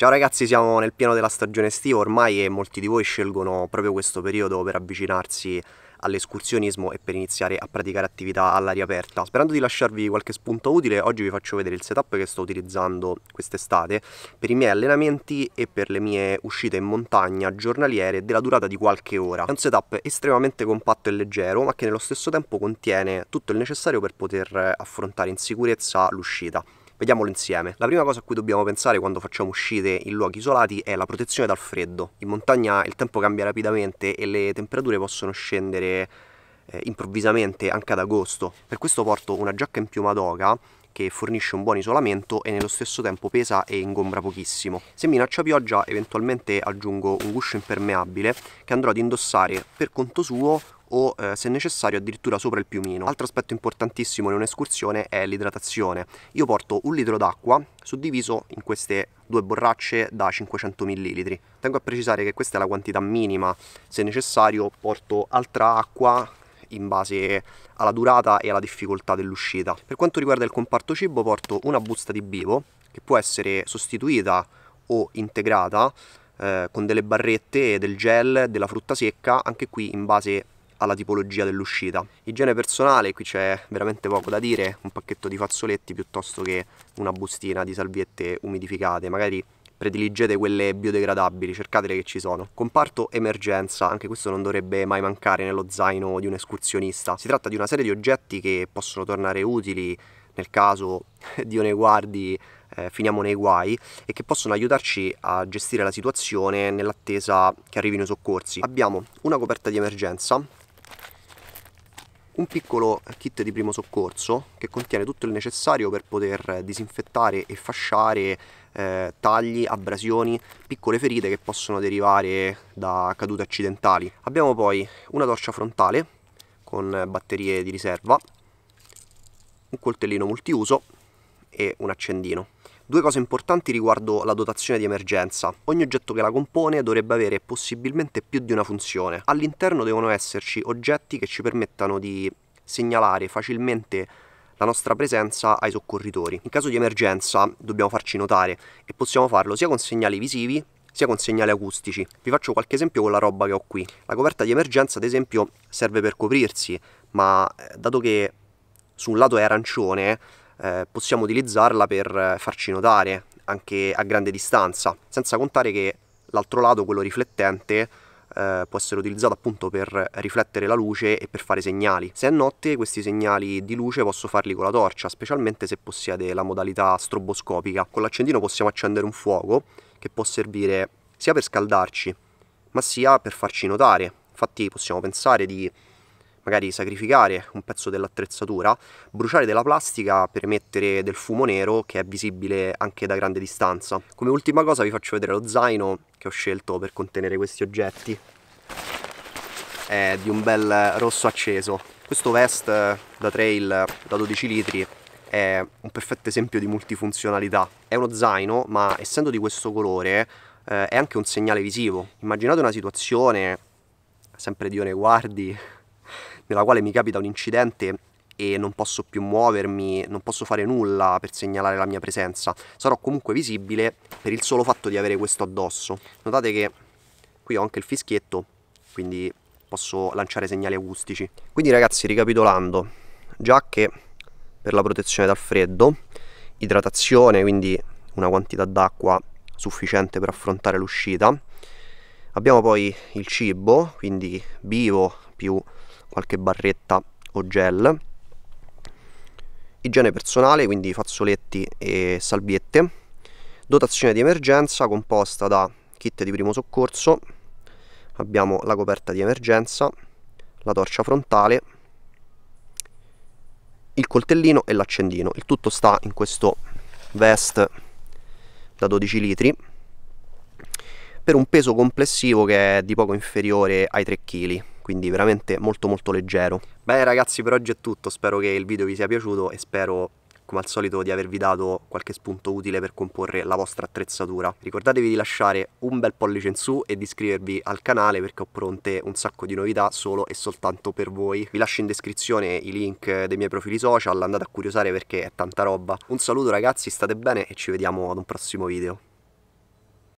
Ciao ragazzi, siamo nel pieno della stagione estiva ormai e molti di voi scelgono proprio questo periodo per avvicinarsi all'escursionismo e per iniziare a praticare attività all'aria aperta. Sperando di lasciarvi qualche spunto utile, oggi vi faccio vedere il setup che sto utilizzando quest'estate per i miei allenamenti e per le mie uscite in montagna giornaliere della durata di qualche ora. È un setup estremamente compatto e leggero, ma che nello stesso tempo contiene tutto il necessario per poter affrontare in sicurezza l'uscita. Vediamolo insieme. La prima cosa a cui dobbiamo pensare quando facciamo uscite in luoghi isolati è la protezione dal freddo. In montagna il tempo cambia rapidamente e le temperature possono scendere eh, improvvisamente anche ad agosto. Per questo porto una giacca in piuma d'oca che fornisce un buon isolamento e nello stesso tempo pesa e ingombra pochissimo. Se minaccia pioggia eventualmente aggiungo un guscio impermeabile che andrò ad indossare per conto suo o eh, se necessario addirittura sopra il piumino. Altro aspetto importantissimo in un'escursione è l'idratazione. Io porto un litro d'acqua suddiviso in queste due borracce da 500 ml. Tengo a precisare che questa è la quantità minima, se necessario porto altra acqua in base alla durata e alla difficoltà dell'uscita. Per quanto riguarda il comparto cibo porto una busta di bivo che può essere sostituita o integrata eh, con delle barrette, del gel, della frutta secca, anche qui in base alla tipologia dell'uscita. Igiene personale, qui c'è veramente poco da dire, un pacchetto di fazzoletti piuttosto che una bustina di salviette umidificate, magari prediligete quelle biodegradabili, cercatele che ci sono. Comparto emergenza, anche questo non dovrebbe mai mancare nello zaino di un escursionista. Si tratta di una serie di oggetti che possono tornare utili nel caso Dio ne guardi eh, finiamo nei guai e che possono aiutarci a gestire la situazione nell'attesa che arrivino i soccorsi. Abbiamo una coperta di emergenza un piccolo kit di primo soccorso che contiene tutto il necessario per poter eh, disinfettare e fasciare eh, tagli, abrasioni, piccole ferite che possono derivare da cadute accidentali. Abbiamo poi una torcia frontale con batterie di riserva, un coltellino multiuso e un accendino. Due cose importanti riguardo la dotazione di emergenza. Ogni oggetto che la compone dovrebbe avere possibilmente più di una funzione. All'interno devono esserci oggetti che ci permettano di segnalare facilmente la nostra presenza ai soccorritori. In caso di emergenza dobbiamo farci notare e possiamo farlo sia con segnali visivi sia con segnali acustici. Vi faccio qualche esempio con la roba che ho qui. La coperta di emergenza ad esempio serve per coprirsi, ma eh, dato che sul lato è arancione eh, possiamo utilizzarla per eh, farci notare anche a grande distanza, senza contare che l'altro lato, quello riflettente, eh, può essere utilizzato appunto per riflettere la luce e per fare segnali. Se è notte questi segnali di luce posso farli con la torcia, specialmente se possiede la modalità stroboscopica. Con l'accendino possiamo accendere un fuoco che può servire sia per scaldarci, ma sia per farci notare. Infatti possiamo pensare di magari sacrificare un pezzo dell'attrezzatura, bruciare della plastica per emettere del fumo nero che è visibile anche da grande distanza. Come ultima cosa vi faccio vedere lo zaino che ho scelto per contenere questi oggetti. È di un bel rosso acceso. Questo vest eh, da trail da 12 litri è un perfetto esempio di multifunzionalità. È uno zaino, ma essendo di questo colore eh, è anche un segnale visivo. Immaginate una situazione, sempre Dio ne guardi, nella quale mi capita un incidente e non posso più muovermi, non posso fare nulla per segnalare la mia presenza. Sarò comunque visibile per il solo fatto di avere questo addosso. Notate che qui ho anche il fischietto, quindi posso lanciare segnali acustici. Quindi ragazzi, ricapitolando, giacche per la protezione dal freddo, idratazione, quindi una quantità d'acqua sufficiente per affrontare l'uscita. Abbiamo poi il cibo, quindi bivo più qualche barretta o gel igiene personale quindi fazzoletti e salviette dotazione di emergenza composta da kit di primo soccorso abbiamo la coperta di emergenza la torcia frontale il coltellino e l'accendino il tutto sta in questo vest da 12 litri per un peso complessivo che è di poco inferiore ai 3 kg quindi veramente molto molto leggero. Beh ragazzi per oggi è tutto, spero che il video vi sia piaciuto e spero come al solito di avervi dato qualche spunto utile per comporre la vostra attrezzatura. Ricordatevi di lasciare un bel pollice in su e di iscrivervi al canale perché ho pronte un sacco di novità solo e soltanto per voi. Vi lascio in descrizione i link dei miei profili social, andate a curiosare perché è tanta roba. Un saluto ragazzi, state bene e ci vediamo ad un prossimo video.